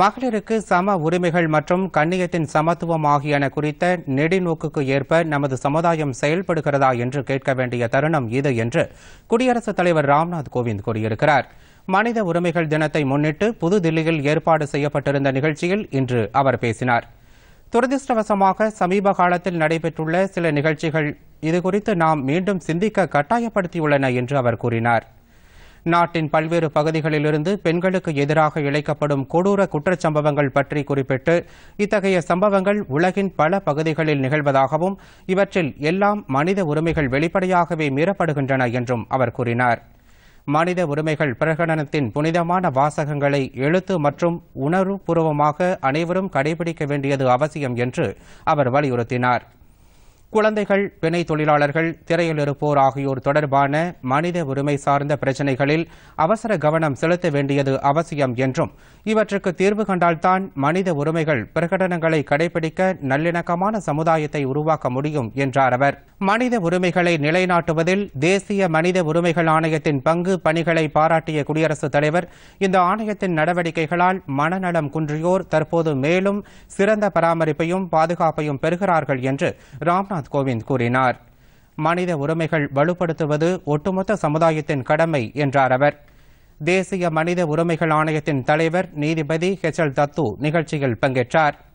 மகளிருக்கு சம உரிமைகள் மற்றும் கண்ணியத்தின் சமத்துவம் ஆகியன குறித்த நெடுநோக்குக்கு ஏற்ப நமது சமுதாயம் செயல்படுகிறதா என்று கேட்க வேண்டிய தருணம் இது என்று குடியரசுத் தலைவர் ராம்நாத் கோவிந்த் கூறியிருக்கிறார் மனித உரிமைகள் தினத்தை முன்னிட்டு புதுதில்லியில் ஏற்பாடு செய்யப்பட்டிருந்த நிகழ்ச்சியில் இன்று அவர் பேசினார் துரதிருஷ்டவசமாக சமீப காலத்தில் நடைபெற்றுள்ள சில நிகழ்ச்சிகள் இதுகுறித்து நாம் மீண்டும் சிந்திக்க கட்டாயப்படுத்தியுள்ளன என்று அவர் கூறினாா் நாட்டின் பல்வேறு பகுதிகளிலிருந்து பெண்களுக்கு எதிராக இழைக்கப்படும் கொடூர குற்றச்சம்பவங்கள் பற்றி குறிப்பிட்டு இத்தகைய சம்பவங்கள் உலகின் பல பகுதிகளில் நிகழ்வதாகவும் இவற்றில் எல்லாம் மனித உரிமைகள் வெளிப்படையாகவே மீறப்படுகின்றன என்றும் அவர் கூறினார் மனித உரிமைகள் பிரகடனத்தின் புனிதமான வாசகங்களை எழுத்து மற்றும் உணர்வுபூர்வமாக அனைவரும் கடைபிடிக்க வேண்டியது அவசியம் என்று அவர் வலியுறுத்தினாா் குழந்தைகள் பிணை தொழிலாளர்கள் திரையில் இருப்போர் ஆகியோர் தொடர்பான மனித உரிமை சார்ந்த பிரச்சினைகளில் அவசர கவனம் செலுத்த வேண்டியது அவசியம் என்றும் இவற்றுக்கு தீர்வு கண்டால்தான் மனித உரிமைகள் பிரகடனங்களை கடைபிடிக்க நல்லிணக்கமான சமுதாயத்தை உருவாக்க முடியும் என்றார் அவர் மனித உரிமைகளை நிலைநாட்டுவதில் தேசிய மனித உரிமைகள் ஆணையத்தின் பங்கு பணிகளை பாராட்டிய குடியரசுத் தலைவர் இந்த ஆணையத்தின் நடவடிக்கைகளால் மனநலம் குன்றியோர் தற்போது மேலும் சிறந்த பராமரிப்பையும் பாதுகாப்பையும் பெறுகிறார்கள் என்று ராம்நாத் கோவிந்த் கூறினார் மனித உரிமைகள் வலுப்படுத்துவது ஒட்டுமொத்த சமுதாயத்தின் கடமை என்றார் அவர் தேசிய மனித உரிமைகள் ஆணையத்தின் தலைவர் நீதிபதி ஹெச் எல் தத்து நிகழ்ச்சியில் பங்கேற்றாா்